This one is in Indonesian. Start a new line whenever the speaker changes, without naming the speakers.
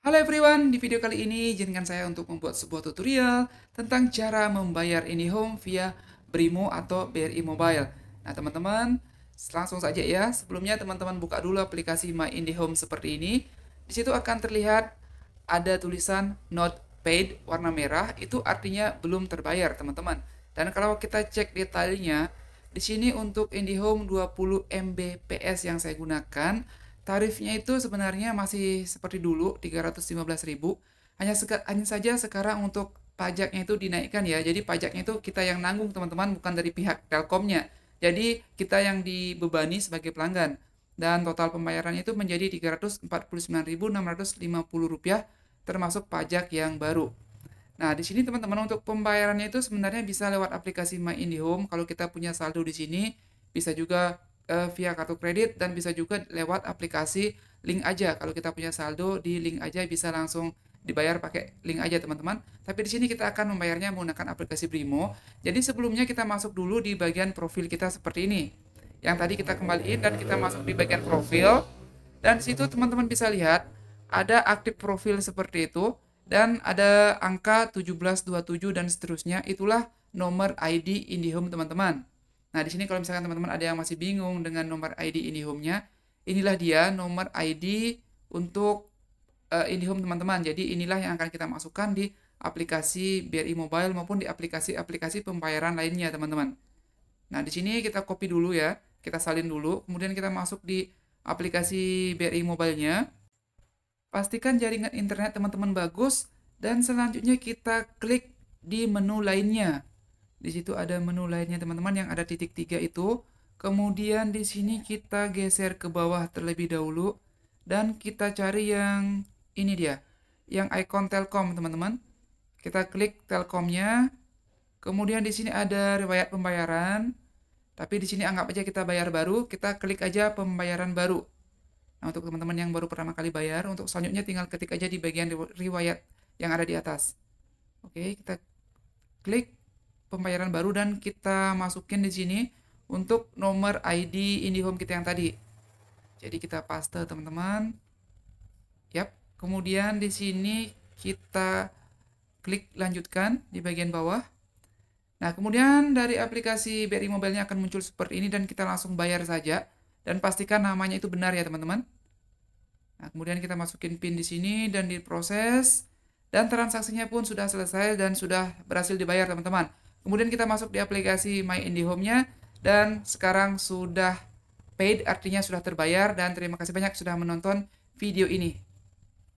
Halo everyone, di video kali ini izinkan saya untuk membuat sebuah tutorial tentang cara membayar IndiHome via Brimo atau BRI Mobile. Nah teman-teman, langsung saja ya. Sebelumnya teman-teman buka dulu aplikasi My IndiHome seperti ini. Di situ akan terlihat ada tulisan Not Paid warna merah, itu artinya belum terbayar teman-teman. Dan kalau kita cek detailnya, di sini untuk IndiHome 20 Mbps yang saya gunakan, Tarifnya itu sebenarnya masih seperti dulu 315.000. Hanya seka, hanya saja sekarang untuk pajaknya itu dinaikkan ya. Jadi pajaknya itu kita yang nanggung teman-teman bukan dari pihak Telkomnya. Jadi kita yang dibebani sebagai pelanggan. Dan total pembayarannya itu menjadi 349.650 rupiah termasuk pajak yang baru. Nah, di sini teman-teman untuk pembayarannya itu sebenarnya bisa lewat aplikasi My IndiHome kalau kita punya saldo di sini, bisa juga uh, via kartu kredit dan bisa juga lewat aplikasi link aja. Kalau kita punya saldo di link aja bisa langsung dibayar pakai link aja teman-teman. Tapi di sini kita akan membayarnya menggunakan aplikasi Brimo. Jadi sebelumnya kita masuk dulu di bagian profil kita seperti ini. Yang tadi kita kembaliin dan kita masuk di bagian profil. Dan di situ teman-teman bisa lihat ada aktif profil seperti itu dan ada angka 1727 dan seterusnya itulah nomor ID IndiHome teman-teman. Nah, di sini kalau misalkan teman-teman ada yang masih bingung dengan nomor ID IndiHome-nya, inilah dia nomor ID untuk uh, IndiHome teman-teman. Jadi inilah yang akan kita masukkan di aplikasi BRI Mobile maupun di aplikasi-aplikasi pembayaran lainnya, teman-teman. Nah, di sini kita copy dulu ya. Kita salin dulu, kemudian kita masuk di aplikasi BRI Mobile-nya. Pastikan jaringan internet teman-teman bagus dan selanjutnya kita klik di menu lainnya. Di situ ada menu lainnya teman-teman yang ada titik tiga itu. Kemudian di sini kita geser ke bawah terlebih dahulu dan kita cari yang ini dia, yang icon Telkom teman-teman. Kita klik Telkomnya. Kemudian di sini ada riwayat pembayaran. Tapi di sini anggap aja kita bayar baru, kita klik aja pembayaran baru. Nah, untuk teman-teman yang baru pertama kali bayar, untuk selanjutnya tinggal ketik aja di bagian riwayat yang ada di atas. Oke, kita klik pembayaran baru dan kita masukin di sini untuk nomor ID IndiHome kita yang tadi. Jadi kita paste teman-teman. Yap. Kemudian di sini kita klik lanjutkan di bagian bawah. Nah, kemudian dari aplikasi BRI Mobile-nya akan muncul seperti ini dan kita langsung bayar saja dan pastikan namanya itu benar ya, teman-teman. Nah, kemudian kita masukin PIN di sini dan diproses dan transaksinya pun sudah selesai dan sudah berhasil dibayar, teman-teman. Kemudian kita masuk di aplikasi My IndiHome-nya dan sekarang sudah paid artinya sudah terbayar dan terima kasih banyak sudah menonton video ini.